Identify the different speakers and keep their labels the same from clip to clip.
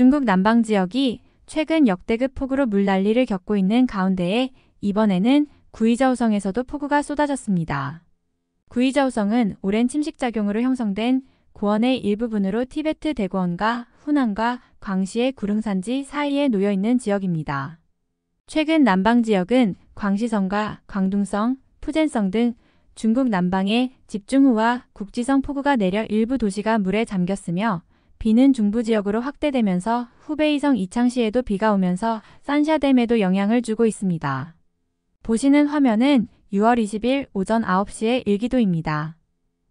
Speaker 1: 중국 남방 지역이 최근 역대급 폭우로 물난리를 겪고 있는 가운데에 이번에는 구이자우성에서도 폭우가 쏟아졌습니다. 구이자우성은 오랜 침식작용으로 형성된 고원의 일부분으로 티베트 대구원과훈안과 광시의 구릉산지 사이에 놓여 있는 지역입니다. 최근 남방 지역은 광시성과 광둥성, 푸젠성 등 중국 남방에 집중호우와 국지성 폭우가 내려 일부 도시가 물에 잠겼으며 비는 중부 지역으로 확대되면서 후베이성 이창시에도 비가 오면서 산샤댐에도 영향을 주고 있습니다. 보시는 화면은 6월 20일 오전 9시의 일기도입니다.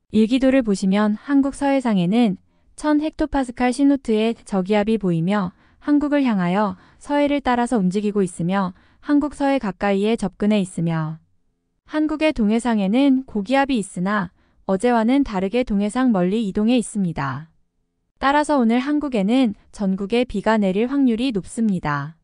Speaker 1: 일기도를 보시면 한국 서해상에는 1000헥토파스칼 신호트의 저기압이 보이며 한국을 향하여 서해를 따라서 움직이고 있으며 한국 서해 가까이에 접근해 있으며 한국의 동해상에는 고기압이 있으나 어제와는 다르게 동해상 멀리 이동해 있습니다. 따라서 오늘 한국에는 전국에 비가 내릴 확률이 높습니다.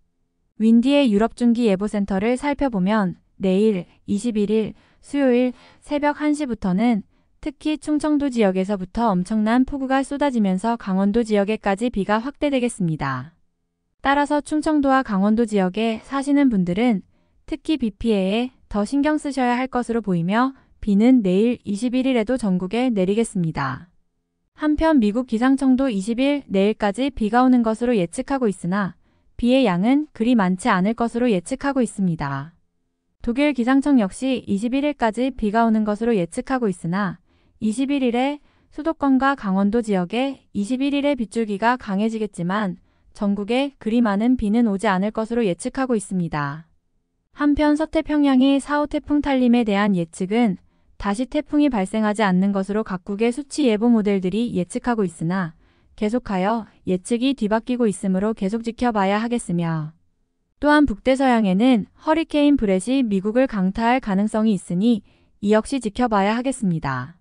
Speaker 1: 윈디의 유럽중기예보센터를 살펴보면 내일 21일 수요일 새벽 1시부터는 특히 충청도 지역에서부터 엄청난 폭우가 쏟아지면서 강원도 지역에까지 비가 확대되겠습니다. 따라서 충청도와 강원도 지역에 사시는 분들은 특히 비 피해에 더 신경 쓰셔야 할 것으로 보이며 비는 내일 21일에도 전국에 내리겠습니다. 한편 미국 기상청도 20일 내일까지 비가 오는 것으로 예측하고 있으나 비의 양은 그리 많지 않을 것으로 예측하고 있습니다. 독일 기상청 역시 21일까지 비가 오는 것으로 예측하고 있으나 21일에 수도권과 강원도 지역에 21일에 빗줄기가 강해지겠지만 전국에 그리 많은 비는 오지 않을 것으로 예측하고 있습니다. 한편 서태평양의 4호 태풍 탈림에 대한 예측은 다시 태풍이 발생하지 않는 것으로 각국의 수치 예보 모델들이 예측하고 있으나 계속하여 예측이 뒤바뀌고 있으므로 계속 지켜봐야 하겠으며 또한 북대서양에는 허리케인 브렛이 미국을 강타할 가능성이 있으니 이 역시 지켜봐야 하겠습니다.